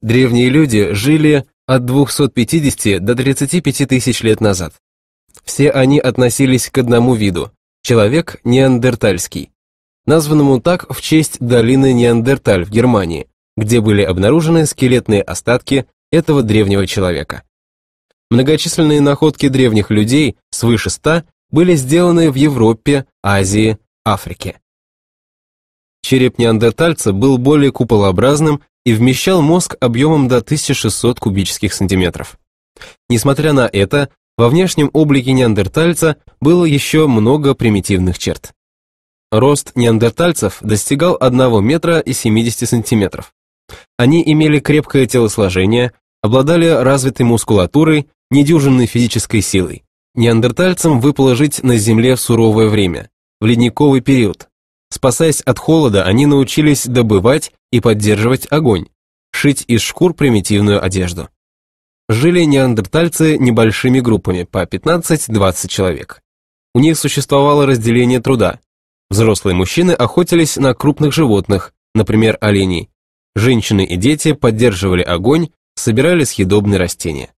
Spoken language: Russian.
Древние люди жили от 250 до 35 тысяч лет назад. Все они относились к одному виду – человек неандертальский, названному так в честь долины Неандерталь в Германии, где были обнаружены скелетные остатки этого древнего человека. Многочисленные находки древних людей, свыше ста были сделаны в Европе, Азии, Африке. Череп неандертальца был более куполообразным и вмещал мозг объемом до 1600 кубических сантиметров. Несмотря на это, во внешнем облике неандертальца было еще много примитивных черт. Рост неандертальцев достигал 1 метра и 70 сантиметров. Они имели крепкое телосложение, обладали развитой мускулатурой, недюжинной физической силой. Неандертальцам выпало жить на Земле в суровое время, в ледниковый период, Спасаясь от холода, они научились добывать и поддерживать огонь, шить из шкур примитивную одежду. Жили неандертальцы небольшими группами по 15-20 человек. У них существовало разделение труда. Взрослые мужчины охотились на крупных животных, например, оленей. Женщины и дети поддерживали огонь, собирали съедобные растения.